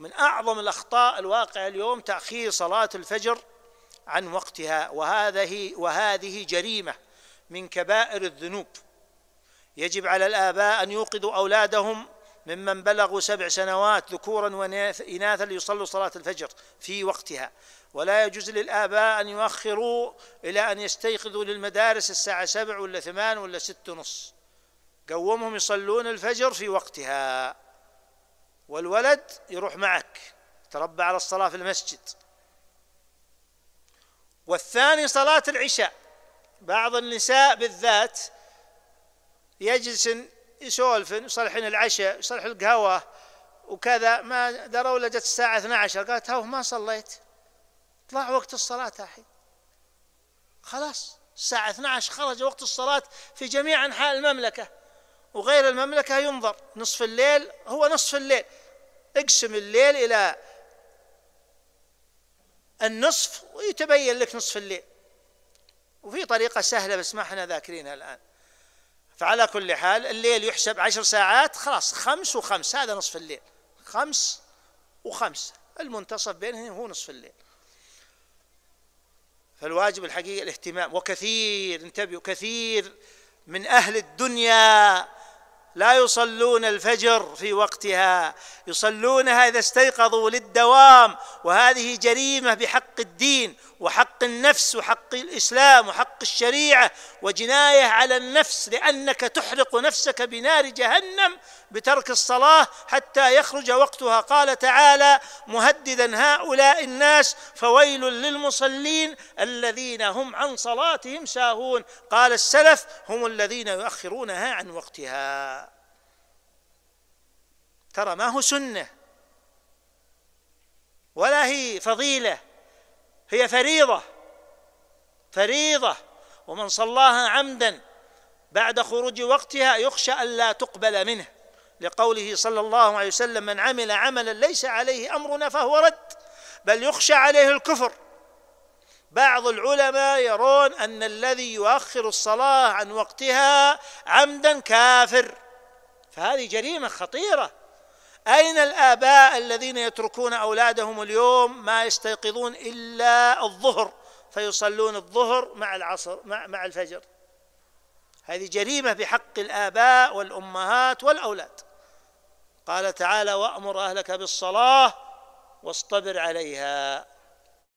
من أعظم الأخطاء الواقعة اليوم تأخير صلاة الفجر عن وقتها وهذه وهذه جريمة من كبائر الذنوب يجب على الآباء أن يوقظوا أولادهم ممن بلغوا سبع سنوات ذكورا وإناثا ليصلوا صلاة الفجر في وقتها ولا يجوز للآباء أن يؤخروا إلى أن يستيقظوا للمدارس الساعة سبع ولا ثمان ولا ست ونص قومهم يصلون الفجر في وقتها والولد يروح معك تربى على الصلاة في المسجد والثاني صلاة العشاء بعض النساء بالذات يجلسن يسولفن يصلحن العشاء يصلح القهوة وكذا ما دروا لجت الساعة 12 قالت هو ما صليت طلع وقت الصلاة الحين خلاص الساعة 12 خرج وقت الصلاة في جميع أنحاء المملكة وغير المملكة ينظر نصف الليل هو نصف الليل اقسم الليل إلى النصف ويتبين لك نصف الليل وفي طريقة سهلة بس ما احنا ذاكرينها الآن فعلى كل حال الليل يحسب عشر ساعات خلاص خمس وخمس هذا نصف الليل خمس وخمس المنتصف بينهم هو نصف الليل فالواجب الحقيقة الاهتمام وكثير انتبهوا كثير من أهل الدنيا لا يصلون الفجر في وقتها يصلونها اذا استيقظوا للدوام وهذه جريمه بحق الدين وحق النفس وحق الاسلام وحق الشريعه وجنايه على النفس لانك تحرق نفسك بنار جهنم بترك الصلاه حتى يخرج وقتها قال تعالى مهددا هؤلاء الناس فويل للمصلين الذين هم عن صلاتهم ساهون قال السلف هم الذين يؤخرونها عن وقتها ترى ما هو سنه ولا هي فضيله هي فريضه فريضه ومن صلاها عمدا بعد خروج وقتها يخشى الا تقبل منه لقوله صلى الله عليه وسلم من عمل عملا ليس عليه امرنا فهو رد بل يخشى عليه الكفر بعض العلماء يرون ان الذي يؤخر الصلاه عن وقتها عمدا كافر فهذه جريمه خطيره أين الآباء الذين يتركون أولادهم اليوم ما يستيقظون إلا الظهر فيصلون الظهر مع العصر مع, مع الفجر هذه جريمة بحق الآباء والأمهات والأولاد قال تعالى وأمر أهلك بالصلاة واصطبر عليها